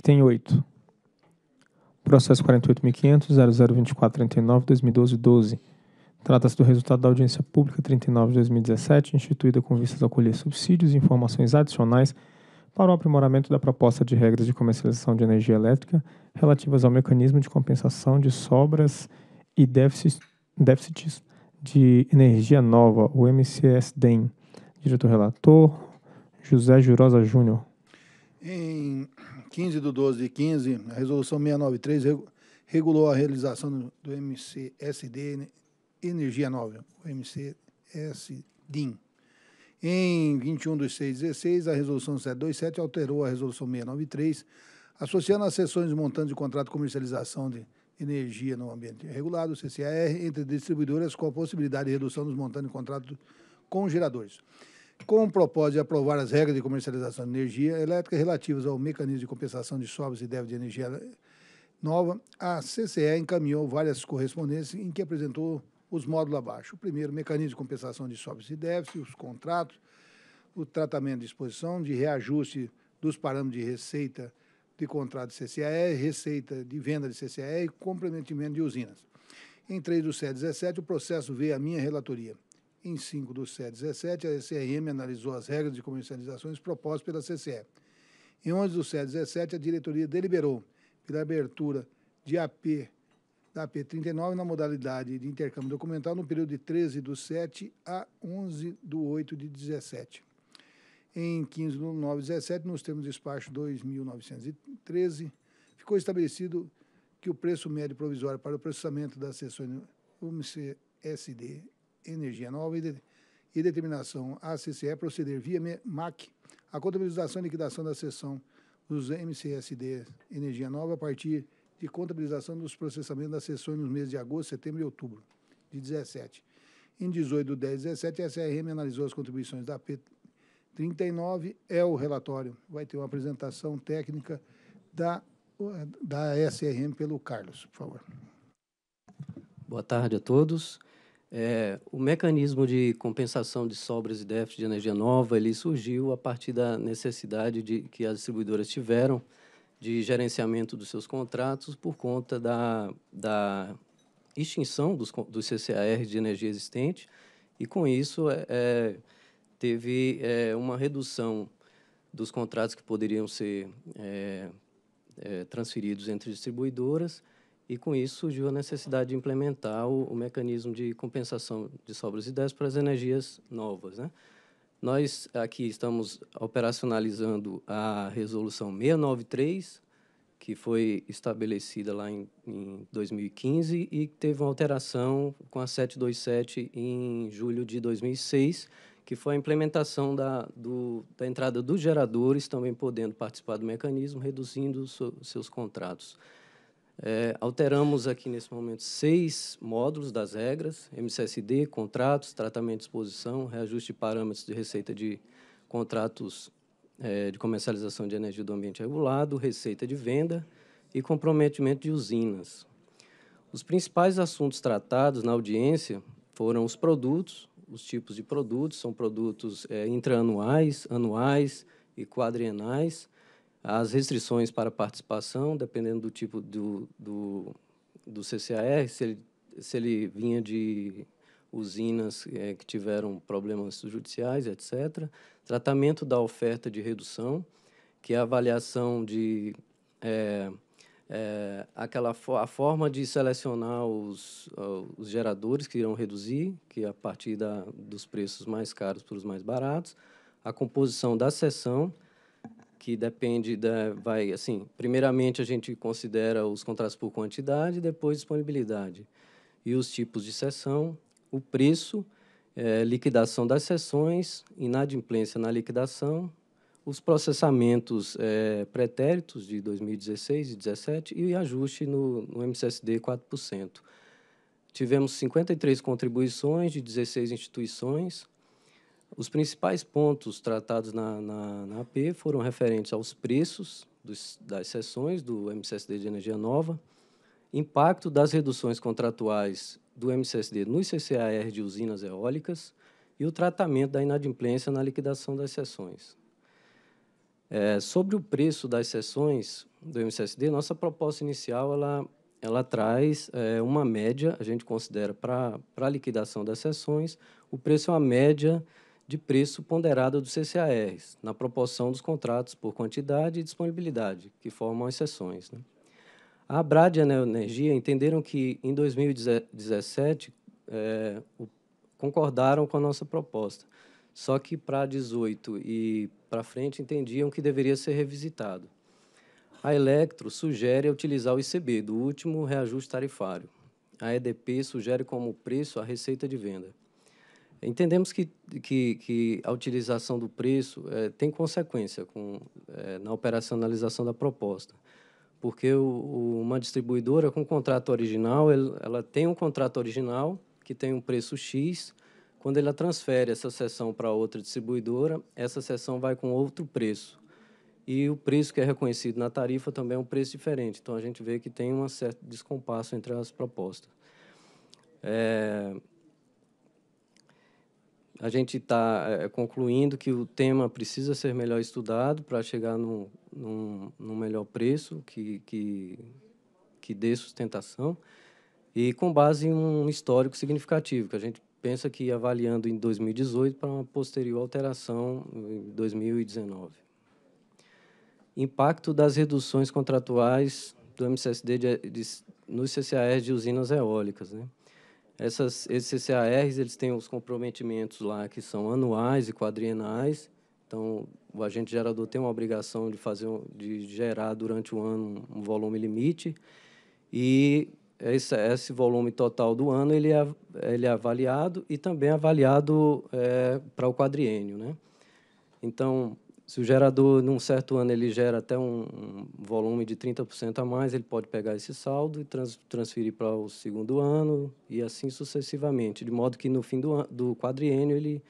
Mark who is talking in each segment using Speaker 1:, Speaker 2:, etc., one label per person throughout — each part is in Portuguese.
Speaker 1: Item 8. Processo 48.500.0024.39.2012.12. Trata-se do resultado da audiência pública 39 de 2017, instituída com vistas a colher subsídios e informações adicionais para o aprimoramento da proposta de regras de comercialização de energia elétrica relativas ao mecanismo de compensação de sobras e déficits, déficits de energia nova, o MCS-DEM. Diretor relator, José Jurosa Júnior.
Speaker 2: Em 15 de 12 de 15, a resolução 693 regulou a realização do MCSD Energia Nova, o MCSDIN. Em 21 de 6 de 16, a resolução 727 alterou a resolução 693, associando as sessões montantes de contrato de comercialização de energia no ambiente regulado, CCAR, entre distribuidoras com a possibilidade de redução dos montantes de contrato com geradores com o propósito de aprovar as regras de comercialização de energia elétrica relativas ao mecanismo de compensação de sobras e débitos de energia nova, a CCE encaminhou várias correspondências em que apresentou os módulos abaixo. O primeiro, mecanismo de compensação de sobras e déficits, os contratos, o tratamento de exposição, de reajuste dos parâmetros de receita de contrato de CCE, receita de venda de CCE e complementamento de usinas. Em 3 do CE 17, o processo veio à minha relatoria. Em 5 do CE 17, a ECRM analisou as regras de comercializações propostas pela CCE. Em 11 do CE 17, a diretoria deliberou pela abertura de AP da AP 39 na modalidade de intercâmbio documental no período de 13 do 7 a 11 do 8 de 17. Em 15 do 9 17, nos termos do despacho 2913, ficou estabelecido que o preço médio provisório para o processamento das sessões UMCSD Energia Nova e determinação a CCE proceder via MAC à contabilização e liquidação da sessão dos MCSD Energia Nova a partir de contabilização dos processamentos das sessões nos meses de agosto, setembro e outubro de 17. Em 18 de 10 17, a SRM analisou as contribuições da P39, é o relatório. Vai ter uma apresentação técnica da, da SRM pelo Carlos, por favor.
Speaker 3: Boa tarde a todos. É, o mecanismo de compensação de sobras e déficit de energia nova ele surgiu a partir da necessidade de, que as distribuidoras tiveram de gerenciamento dos seus contratos por conta da, da extinção dos, dos CCAR de energia existente e, com isso, é, é, teve é, uma redução dos contratos que poderiam ser é, é, transferidos entre distribuidoras e com isso surgiu a necessidade de implementar o, o mecanismo de compensação de sobras e déficits para as energias novas. Né? Nós aqui estamos operacionalizando a resolução 693, que foi estabelecida lá em, em 2015 e teve uma alteração com a 727 em julho de 2006, que foi a implementação da, do, da entrada dos geradores também podendo participar do mecanismo, reduzindo so, seus contratos. É, alteramos aqui nesse momento seis módulos das regras, MCSD, contratos, tratamento de exposição, reajuste de parâmetros de receita de contratos é, de comercialização de energia do ambiente regulado, receita de venda e comprometimento de usinas. Os principais assuntos tratados na audiência foram os produtos, os tipos de produtos, são produtos é, intraanuais, anuais e quadrienais, as restrições para participação, dependendo do tipo do, do, do CCAR, se ele, se ele vinha de usinas é, que tiveram problemas judiciais, etc. Tratamento da oferta de redução, que é a avaliação de é, é, aquela fo a forma de selecionar os, os geradores que irão reduzir, que é a partir da, dos preços mais caros para os mais baratos, a composição da sessão, que depende da vai assim primeiramente a gente considera os contratos por quantidade depois disponibilidade e os tipos de sessão o preço é, liquidação das sessões inadimplência na liquidação os processamentos é, pretéritos de 2016 e 17 e ajuste no, no MCSD 4%. Tivemos 53 contribuições de 16 instituições, os principais pontos tratados na, na, na AP foram referentes aos preços dos, das sessões do MCSD de energia nova, impacto das reduções contratuais do MCSD nos CCAR de usinas eólicas e o tratamento da inadimplência na liquidação das sessões. É, sobre o preço das sessões do MCSD, nossa proposta inicial ela, ela traz é, uma média, a gente considera para a liquidação das sessões, o preço é uma média de preço ponderado dos CCARs, na proporção dos contratos por quantidade e disponibilidade, que formam as sessões. Né? A Abrad e a Neoenergia entenderam que, em 2017, é, eh, o, concordaram com a nossa proposta, só que para 18 e para frente entendiam que deveria ser revisitado. A Electro sugere utilizar o ICB, do último reajuste tarifário. A EDP sugere como preço a receita de venda. Entendemos que, que, que a utilização do preço é, tem consequência com, é, na operacionalização da proposta, porque o, o, uma distribuidora com contrato original, ele, ela tem um contrato original que tem um preço X, quando ela transfere essa sessão para outra distribuidora, essa sessão vai com outro preço. E o preço que é reconhecido na tarifa também é um preço diferente. Então, a gente vê que tem um certo descompasso entre as propostas. É, a gente está é, concluindo que o tema precisa ser melhor estudado para chegar num, num, num, melhor preço que, que, que dê sustentação e com base em um histórico significativo, que a gente pensa que avaliando em 2018 para uma posterior alteração em 2019. Impacto das reduções contratuais do MCSD de, de, nos CCAs de usinas eólicas. Né? Essas, esses CCARs eles têm os comprometimentos lá que são anuais e quadrienais. Então, o agente gerador tem uma obrigação de, fazer, de gerar durante o ano um volume limite e esse, esse volume total do ano ele é, ele é avaliado e também é avaliado é, para o quadriênio. Né? Então, se o gerador, num certo ano, ele gera até um, um volume de 30% a mais, ele pode pegar esse saldo e trans, transferir para o segundo ano e assim sucessivamente, de modo que no fim do, do quadriênio ele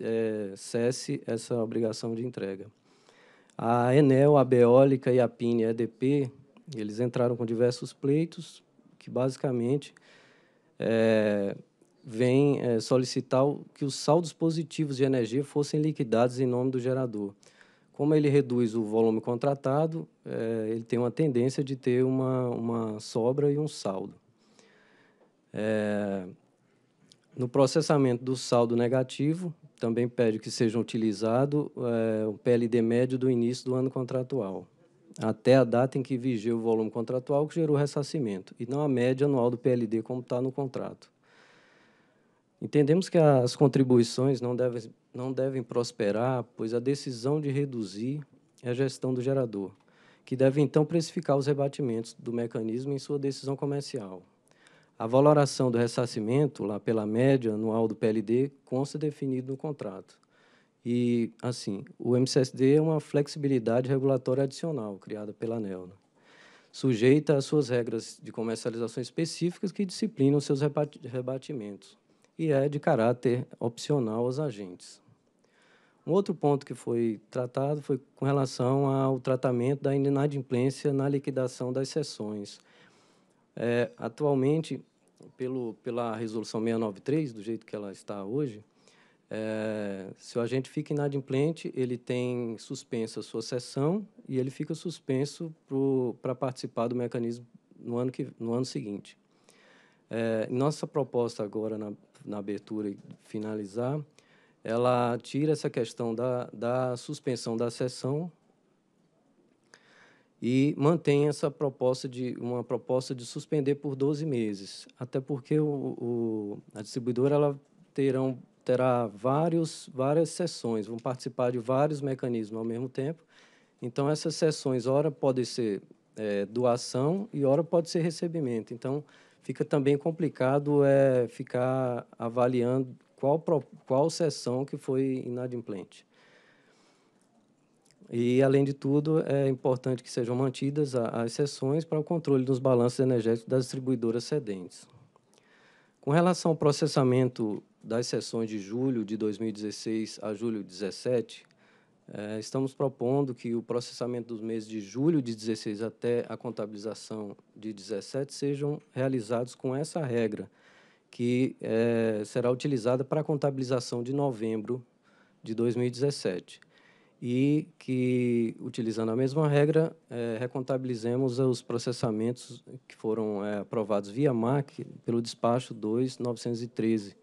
Speaker 3: é, cesse essa obrigação de entrega. A Enel, a Beólica e a PIN EDP, eles entraram com diversos pleitos que basicamente é, vem é, solicitar que os saldos positivos de energia fossem liquidados em nome do gerador. Como ele reduz o volume contratado, é, ele tem uma tendência de ter uma, uma sobra e um saldo. É, no processamento do saldo negativo, também pede que seja utilizado é, o PLD médio do início do ano contratual, até a data em que vigia o volume contratual que gerou ressarcimento, e não a média anual do PLD como está no contrato. Entendemos que as contribuições não devem, não devem prosperar, pois a decisão de reduzir é a gestão do gerador, que deve então precificar os rebatimentos do mecanismo em sua decisão comercial. A valoração do ressarcimento, lá pela média anual do PLD, consta definido no contrato. E, assim, o MCSD é uma flexibilidade regulatória adicional criada pela ANEL, né? sujeita às suas regras de comercialização específicas que disciplinam seus rebatimentos e é de caráter opcional aos agentes. Um outro ponto que foi tratado foi com relação ao tratamento da inadimplência na liquidação das sessões. É, atualmente, pelo, pela resolução 693, do jeito que ela está hoje, é, se o agente fica inadimplente, ele tem suspensa a sua sessão e ele fica suspenso para participar do mecanismo no ano, que, no ano seguinte. É, nossa proposta agora na, na abertura e finalizar, ela tira essa questão da, da suspensão da sessão e mantém essa proposta de uma proposta de suspender por 12 meses, até porque o, o, a distribuidora ela terão terá vários várias sessões, vão participar de vários mecanismos ao mesmo tempo. Então essas sessões ora podem ser é, doação e ora pode ser recebimento. Então fica também complicado é ficar avaliando qual, qual sessão que foi inadimplente. E, além de tudo, é importante que sejam mantidas as sessões para o controle dos balanços energéticos das distribuidoras cedentes. Com relação ao processamento das sessões de julho de 2016 a julho de 2017, eh, estamos propondo que o processamento dos meses de julho de 16 até a contabilização de 17 sejam realizados com essa regra, que é, será utilizada para a contabilização de novembro de 2017. E que, utilizando a mesma regra, é, recontabilizemos os processamentos que foram é, aprovados via MAC pelo despacho 2913,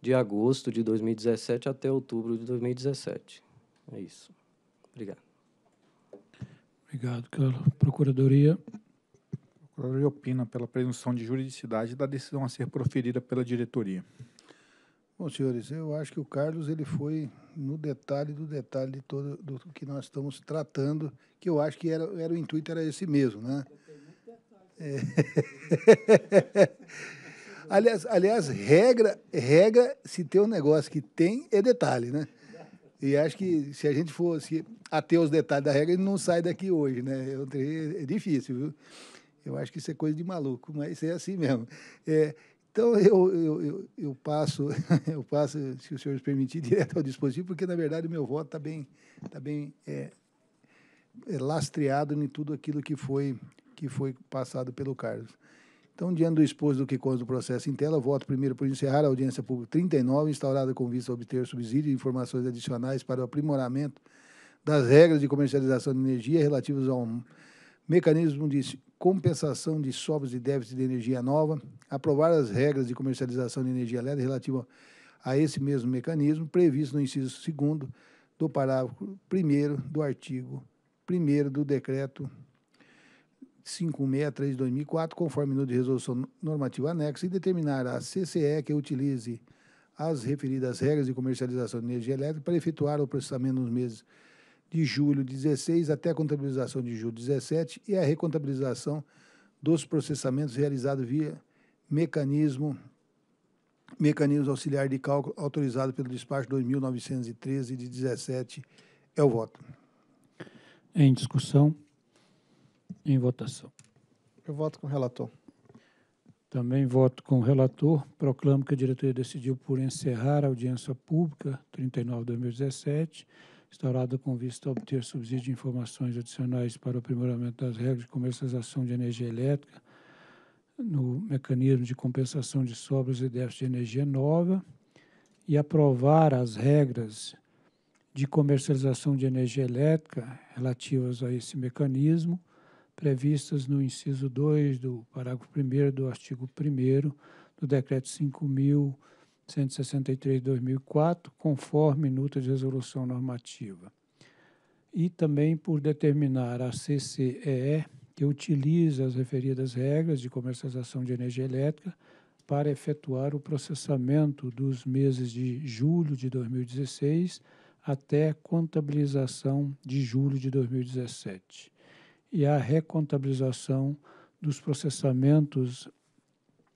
Speaker 3: de agosto de 2017 até outubro de 2017. É isso. Obrigado.
Speaker 1: Obrigado, Carlos. Procuradoria. Procuradoria opina pela presunção de juridicidade da decisão a ser proferida pela diretoria.
Speaker 2: Bom, senhores, eu acho que o Carlos ele foi no detalhe do detalhe de todo do que nós estamos tratando, que eu acho que era, era o intuito era esse mesmo, né? É. aliás, aliás, regra, regra, se tem um negócio que tem é detalhe, né? E acho que se a gente fosse até os detalhes da regra, ele não sai daqui hoje, né? É, é difícil, viu? Eu acho que isso é coisa de maluco, mas é assim mesmo. É, então, eu, eu, eu, eu, passo, eu passo, se os senhores permitir direto ao dispositivo, porque, na verdade, o meu voto está bem, tá bem é, é, lastreado em tudo aquilo que foi, que foi passado pelo Carlos. Então, diante do exposto do que consta do processo em tela, voto primeiro por encerrar a audiência pública 39, instaurada com vista a obter subsídio e informações adicionais para o aprimoramento das regras de comercialização de energia relativas ao mecanismo de compensação de sobras e déficit de energia nova, aprovar as regras de comercialização de energia elétrica relativa a esse mesmo mecanismo, previsto no inciso 2 do parágrafo 1 do artigo 1 do decreto 563 de 2004, conforme no de resolução normativa anexa, e determinar a CCE que utilize as referidas regras de comercialização de energia elétrica para efetuar o processamento nos meses de julho de 16 até a contabilização de julho de 17 e a recontabilização dos processamentos realizados via mecanismo mecanismo auxiliar de cálculo autorizado pelo despacho 2913 de 17 é o voto.
Speaker 1: Em discussão. Em votação. Eu voto com o relator. Também voto com o relator. Proclamo que a diretoria decidiu por encerrar a audiência pública 39 2017, instaurada com vista a obter subsídio de informações adicionais para o aprimoramento das regras de comercialização de energia elétrica no mecanismo de compensação de sobras e déficit de energia nova e aprovar as regras de comercialização de energia elétrica relativas a esse mecanismo previstas no inciso 2 do parágrafo 1 do artigo 1 do Decreto 5.163-2004, conforme nota de resolução normativa. E também por determinar a CCEE, que utiliza as referidas regras de comercialização de energia elétrica para efetuar o processamento dos meses de julho de 2016 até contabilização de julho de 2017 e a recontabilização dos processamentos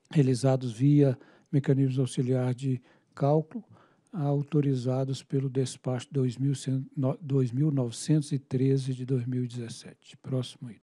Speaker 1: realizados via mecanismos auxiliares de cálculo autorizados pelo despacho
Speaker 2: 2913 de 2017. Próximo item.